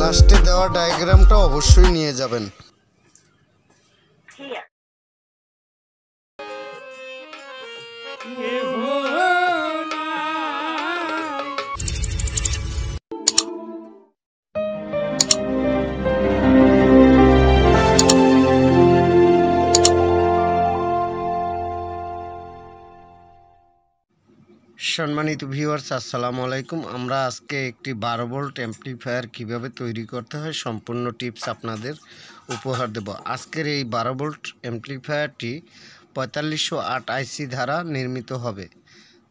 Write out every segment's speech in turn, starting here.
লাস্টে দেওয়া ডায়াগ্রামটা অবশ্যই নিয়ে যাবেন সম্মানিত ভিউয়ার্স আসসালামু আলাইকুম আমরা আজকে একটি বারো ভোল্ট অ্যাম্পলিফায়ার কীভাবে তৈরি করতে হয় সম্পূর্ণ টিপস আপনাদের উপহার দেব আজকের এই বারো ভোল্ট অ্যাম্পলিফায়ারটি পঁয়তাল্লিশশো আট আইসি দ্বারা নির্মিত হবে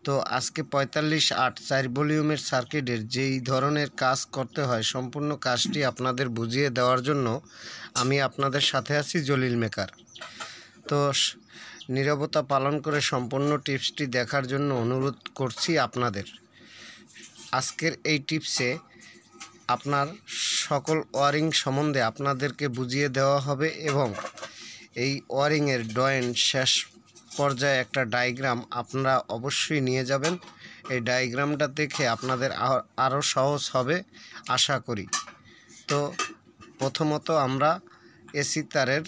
তো আজকে পঁয়তাল্লিশ আট চার ভলিউমের সার্কিটের যেই ধরনের কাজ করতে হয় সম্পূর্ণ কাজটি আপনাদের বুঝিয়ে দেওয়ার জন্য আমি আপনাদের সাথে আছি জলিল মেকার তো নিরবতা পালন করে সম্পূর্ণ টিপসটি দেখার জন্য অনুরোধ করছি আপনাদের আজকের এই টিপসে আপনার সকল ওয়ারিং সম্বন্ধে আপনাদেরকে বুঝিয়ে দেওয়া হবে এবং এই ওয়ারিংয়ের ডয়েন শেষ পর্যায়ে একটা ডায়াগ্রাম আপনারা অবশ্যই নিয়ে যাবেন এই ডায়াগ্রামটা দেখে আপনাদের আরও সহজ হবে আশা করি তো প্রথমত আমরা এসি তারের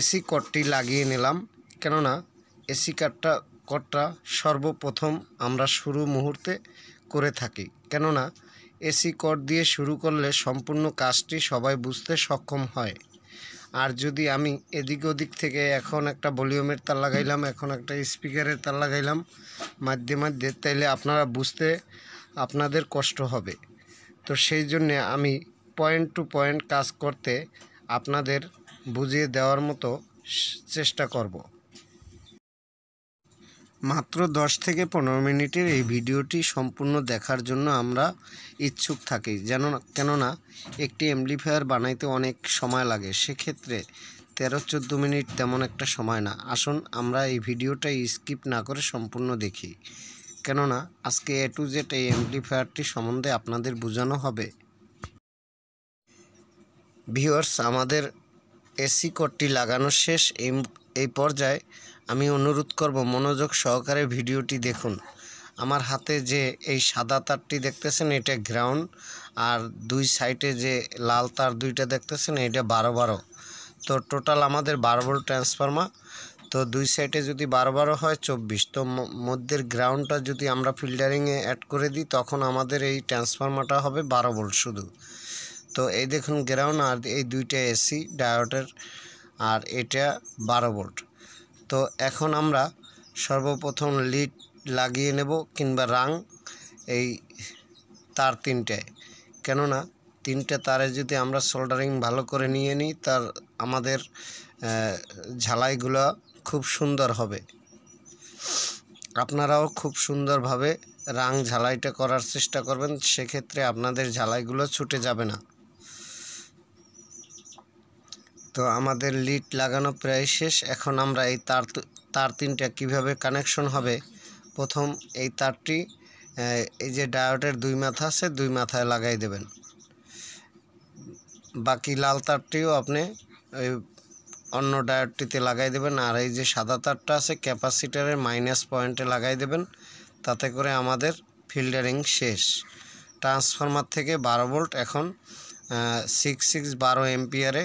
এসি কটটি লাগিয়ে নিলাম কেননা এসি কাটটা কটটা সর্বপ্রথম আমরা শুরু মুহূর্তে করে থাকি কেননা এসি কট দিয়ে শুরু করলে সম্পূর্ণ কাজটি সবাই বুঝতে সক্ষম হয় আর যদি আমি এদিক ওদিক থেকে এখন একটা ভলিউমের তার লাগাইলাম এখন একটা স্পিকারের তার লাগাইলাম মাধ্যে মাধ্যে তাইলে আপনারা বুঝতে আপনাদের কষ্ট হবে তো সেই জন্যে আমি পয়েন্ট টু পয়েন্ট কাজ করতে আপনাদের বুঝিয়ে দেওয়ার মতো চেষ্টা করব মাত্র 10 থেকে পনেরো মিনিটের এই ভিডিওটি সম্পূর্ণ দেখার জন্য আমরা ইচ্ছুক থাকি যেন কেননা একটি অ্যাম্প্লিফায়ার বানাইতে অনেক সময় লাগে সেক্ষেত্রে তেরো চোদ্দো মিনিট তেমন একটা সময় না আসুন আমরা এই ভিডিওটা স্কিপ না করে সম্পূর্ণ দেখি কেননা আজকে এ টু জেড এই অ্যামপ্লিফায়ারটি সম্বন্ধে আপনাদের বোঝানো হবে ভিউয়ার্স আমাদের এসি কোডটি লাগানো শেষ এই এই পর্যায়ে আমি অনুরোধ করব মনোযোগ সহকারে ভিডিওটি দেখুন আমার হাতে যে এই সাদা তারটি দেখতেছেন এটা গ্রাউন্ড আর দুই সাইডে যে লাল তার দুইটা দেখতেছেন এটা বারো বারো তো টোটাল আমাদের বারো বারো ট্রান্সফর্মার তো দুই সাইডে যদি বারো বারো হয় চব্বিশ তো মধ্যের গ্রাউন্ডটা যদি আমরা ফিল্টারিংয়ে অ্যাড করে দিই তখন আমাদের এই ট্রান্সফর্মারটা হবে বারো বোল্ট শুধু তো এই দেখুন গ্রাউন্ড আর এই দুইটা এসি ডায়োডের আর এটা বারো ভোল্ট তো এখন আমরা সর্বপ্রথম লিড লাগিয়ে নেব কিংবা রাং এই তার তিনটায় কেননা তিনটে তারে যদি আমরা সোল্ডারিং ভালো করে নিয়ে নিই তার আমাদের ঝালাইগুলো খুব সুন্দর হবে আপনারাও খুব সুন্দরভাবে রাং ঝালাইটা করার চেষ্টা করবেন সেক্ষেত্রে আপনাদের ঝালাইগুলো ছুটে যাবে না তো আমাদের লিড লাগানো প্রায় শেষ এখন আমরা এই তার তার তিনটা কিভাবে কানেকশন হবে প্রথম এই তারটি এই যে ডায়টের দুই মাথা আছে দুই মাথায় লাগাই দেবেন বাকি লাল তারটিও আপনি ওই অন্য ডায়টটিতে লাগাই দেবেন আর এই যে সাদা তারটা আছে ক্যাপাসিটারের মাইনাস পয়েন্টে লাগাই দেবেন তাতে করে আমাদের ফিল্টারিং শেষ ট্রান্সফরমার থেকে বারো ভোল্ট এখন সিক্স সিক্স বারো এমপিয়ারে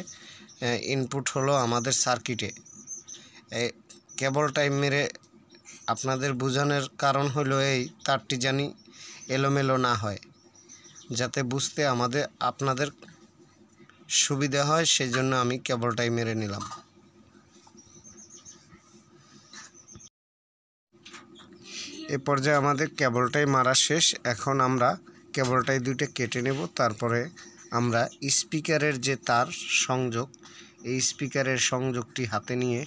ইনপুট হলো আমাদের সার্কিটে কেবল টাইম মেরে আপনাদের বোঝানোর কারণ হলো এই তারটি জানি এলোমেলো না হয় যাতে বুঝতে আমাদের আপনাদের সুবিধা হয় সেই জন্য আমি কেবলটাই মেরে নিলাম এ পর্যায়ে আমাদের কেবলটাই মারা শেষ এখন আমরা কেবলটাই দুইটা কেটে নেব তারপরে আমরা স্পিকারের যে তার সংযোগ এই স্পিকারের সংযোগটি হাতে নিয়ে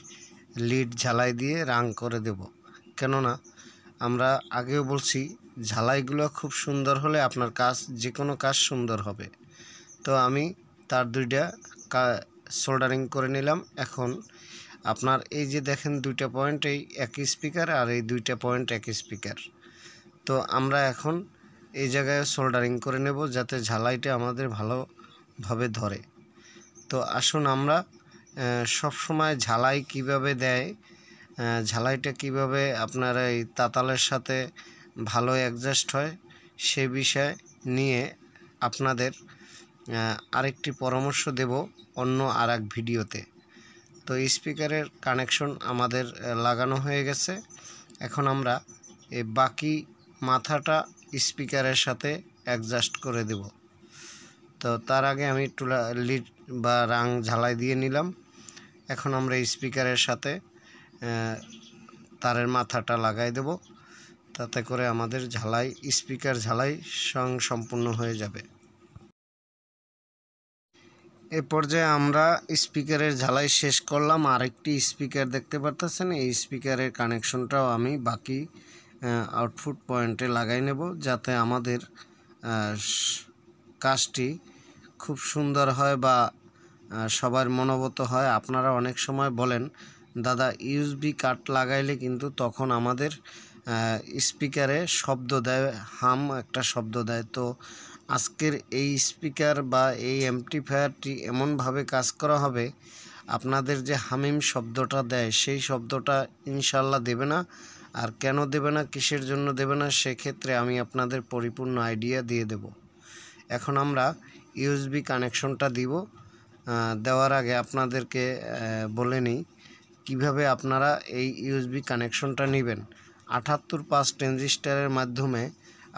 লিড ঝালাই দিয়ে রাং করে দেব কেননা আমরা আগেও বলছি ঝালাইগুলো খুব সুন্দর হলে আপনার কাজ যে কোনো কাজ সুন্দর হবে তো আমি তার দুইটা সোল্ডারিং করে নিলাম এখন আপনার এই যে দেখেন দুইটা পয়েন্ট এই একই স্পিকার আর এই দুইটা পয়েন্ট একই স্পিকার তো আমরা এখন এই জায়গায় সোল্ডারিং করে নেব যাতে ঝালাইটা আমাদের ভালোভাবে ধরে তো আসুন আমরা সব সময় ঝালাই কিভাবে দেয় ঝালাইটা কিভাবে আপনার এই তাতালের সাথে ভালো অ্যাডজাস্ট হয় সে বিষয়ে নিয়ে আপনাদের আরেকটি পরামর্শ দেব অন্য আর এক ভিডিওতে তো স্পিকারের কানেকশন আমাদের লাগানো হয়ে গেছে এখন আমরা এই বাকি মাথাটা স্পিকারের সাথে অ্যাডজাস্ট করে দেব তো তার আগে আমি টুলা লিড বা রাং ঝালাই দিয়ে নিলাম এখন আমরা স্পিকারের সাথে তারের মাথাটা লাগাই দেব তাতে করে আমাদের ঝালাই স্পিকার ঝালাই সং সম্পূর্ণ হয়ে যাবে এ পর্যায়ে আমরা স্পিকারের ঝালাই শেষ করলাম আরেকটি স্পিকার দেখতে পারতেছেন এই স্পিকারের কানেকশনটাও আমি বাকি আউটফুট পয়েন্টে লাগাই নেব যাতে আমাদের কাজটি খুব সুন্দর হয় বা সবার মনোবত হয় আপনারা অনেক সময় বলেন দাদা ইউএসবি কাট লাগাইলে কিন্তু তখন আমাদের স্পিকারে শব্দ দেয় হাম একটা শব্দ দেয় তো আজকের এই স্পিকার বা এই অ্যাম্পলিফায়ারটি এমনভাবে কাজ করা হবে আপনাদের যে হামিম শব্দটা দেয় সেই শব্দটা ইনশাল্লাহ দেবে না আর কেন দেবে না কিসের জন্য দেবে না সেক্ষেত্রে আমি আপনাদের পরিপূর্ণ আইডিয়া দিয়ে দেবো এখন আমরা ইউএসবি কানেকশনটা দিব দেওয়ার আগে আপনাদেরকে বলে নিই কীভাবে আপনারা এই ইউএসবি কানেকশনটা নেবেন আঠাত্তর পাঁচ ট্রানজিস্টারের মাধ্যমে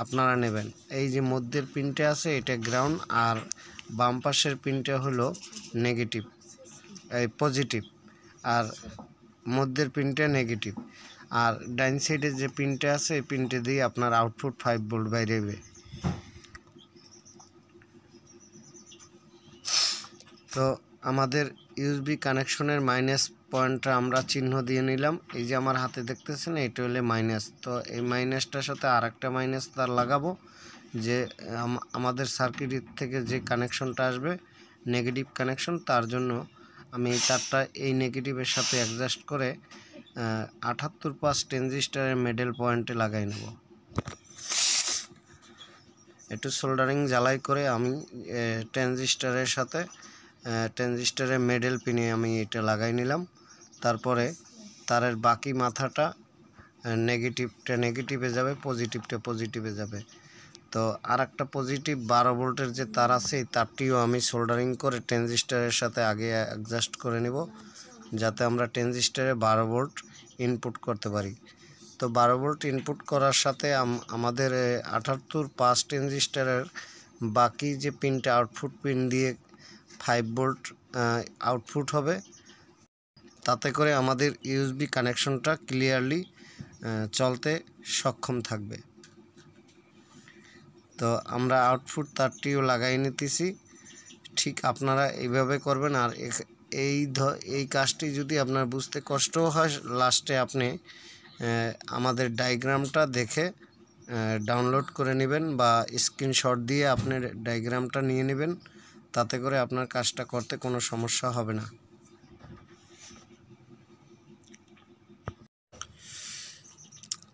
আপনারা নেবেন এই যে মধ্যের পিনটে আছে এটা গ্রাউন্ড আর বাম পাশের পিনটে হলো নেগেটিভ এই পজিটিভ আর মধ্যের পিনটে নেগেটিভ আর ডাইন সাইডে যে পিনটে আছে এই পিনটে দিয়ে আপনার আউটপুট ফাইভ বোল্ট বাইরে তো আমাদের ইউএসবি কানেকশনের মাইনাস পয়েন্টটা আমরা চিহ্ন দিয়ে নিলাম এই যে আমার হাতে দেখতেছেন এটা হলে মাইনাস তো এই মাইনাসটার সাথে আর একটা মাইনাস তার লাগাবো যে আমাদের সার্কিট থেকে যে কানেকশনটা আসবে নেগেটিভ কানেকশন তার জন্য আমি তারটা এই নেগেটিভের সাথে অ্যাডজাস্ট করে আটাত্তর পাঁচ ট্রেনজিস্টারের মেডেল পয়েন্টে লাগাই নেব একটু সোল্ডারিং জ্বালাই করে আমি ট্রেনজিস্টারের সাথে ট্রানজিস্টারের মেডেল পিনে আমি এটা লাগাই নিলাম তারপরে তারের বাকি মাথাটা নেগেটিভটা নেগেটিভে যাবে পজিটিভটা পজিটিভে যাবে তো আর একটা পজিটিভ বারো ভোল্টের যে তার আছে তারটিও আমি সোল্ডারিং করে ট্রানজিস্টারের সাথে আগে অ্যাডজাস্ট করে নেব যাতে আমরা ট্রানজিস্টারে বারো ভোল্ট ইনপুট করতে পারি তো বারো ভোল্ট ইনপুট করার সাথে আমাদের আঠাত্তর পাঁচ ট্রানজিস্টারের বাকি যে পিনটা আউটপুট পিন দিয়ে ফাইভ ভোল্ট আউটপুট হবে তাতে করে আমাদের ইউএসবি কানেকশনটা ক্লিয়ারলি চলতে সক্ষম থাকবে তো আমরা আউটপুট তারটিও লাগাই নিতেছি ঠিক আপনারা এইভাবে করবেন আর এই এই কাজটি যদি আপনার বুঝতে কষ্ট হয় লাস্টে আপনি আমাদের ডায়াগ্রামটা দেখে ডাউনলোড করে নেবেন বা স্ক্রিনশট দিয়ে আপনার ডায়াগ্রামটা নিয়ে নেবেন তাতে করে আপনার কাজটা করতে কোনো সমস্যা হবে না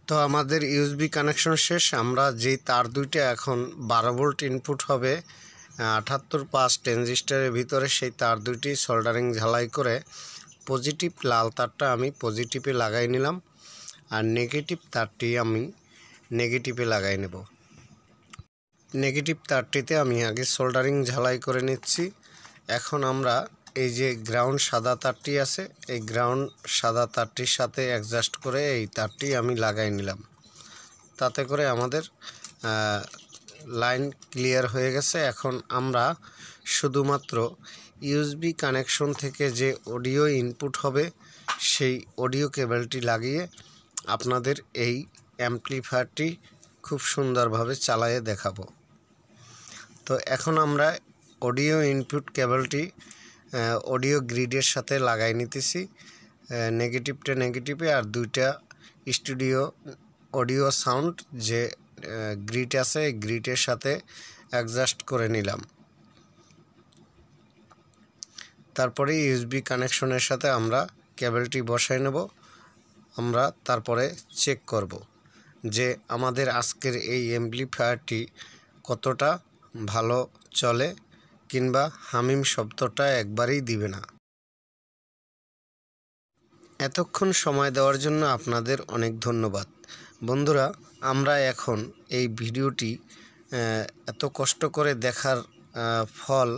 তো আমাদের ইউএসবি কানেকশন শেষ আমরা যেই তার দুইটা এখন বারো ভোল্ট ইনপুট হবে আঠাত্তর পাঁচ টেনজিস্টারের ভিতরে সেই তার দুইটি সোল্ডারিং ঝালাই করে পজিটিভ লাল তারটা আমি পজিটিভে লাগাই নিলাম আর নেগেটিভ তারটি আমি নেগেটিভে লাগাই নেব নেগেটিভ তারটিতে আমি আগে সোল্ডারিং ঝালাই করে নিচ্ছি এখন আমরা এই যে গ্রাউন্ড সাদা তারটি আছে এই গ্রাউন্ড সাদা তারটির সাথে অ্যাডজাস্ট করে এই তারটি আমি লাগাই নিলাম তাতে করে আমাদের লাইন ক্লিয়ার হয়ে গেছে এখন আমরা শুধুমাত্র ইউএসবি কানেকশন থেকে যে অডিও ইনপুট হবে সেই অডিও কেবেলটি লাগিয়ে আপনাদের এই অ্যাম্পলিফায়ারটি খুব সুন্দরভাবে চালায়ে দেখাবো তো এখন আমরা অডিও ইনপুট কেবলটি অডিও গ্রিডের সাথে লাগাই নিতেছি নেগেটিভটা নেগেটিভে আর দুইটা স্টুডিও অডিও সাউন্ড যে গ্রিড আছে গ্রিডের সাথে অ্যাডজাস্ট করে নিলাম তারপরে ইউএসবি কানেকশনের সাথে আমরা কেবলটি বসাই নেব আমরা তারপরে চেক করব যে আমাদের আজকের এই অ্যাম্প্লিফায়ারটি কতটা ভালো চলে কিংবা হামিম শব্দটা একবারেই দিবে না এতক্ষণ সময় দেওয়ার জন্য আপনাদের অনেক ধন্যবাদ বন্ধুরা আমরা এখন এই ভিডিওটি এত কষ্ট করে দেখার ফল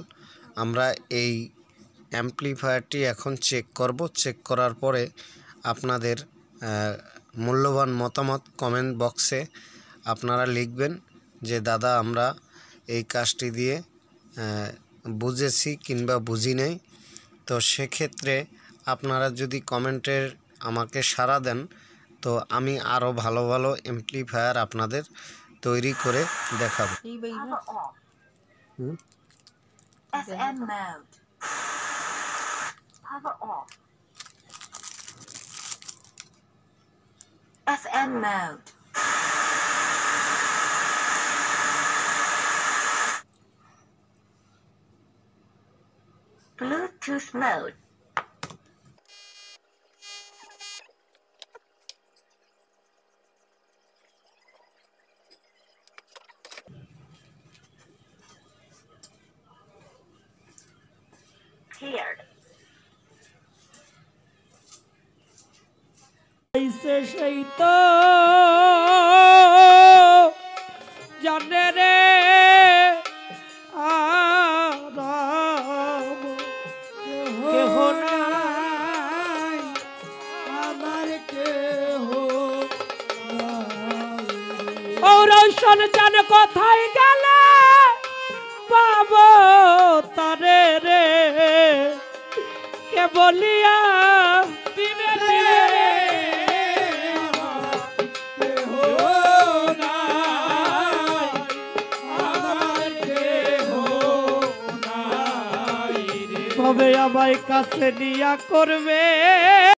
আমরা এই অ্যাম্প্লিফায়ারটি এখন চেক করব চেক করার পরে আপনাদের মূল্যবান মতামত কমেন্ট বক্সে আপনারা লিখবেন যে দাদা আমরা এই কাজটি দিয়ে বুঝেছি কিংবা বুঝি নাই তো সেক্ষেত্রে আপনারা যদি কমেন্টের আমাকে সাড়া দেন তো আমি আরও ভালো ভালো এমপ্লিফায়ার আপনাদের তৈরি করে off. FM mode. Bluetooth mode. ঔরসন সন্তান কোথায় গেলে পাব তারে রে কে বলিয়া দিবে ভবে আমায় কাছে নিয়া করবে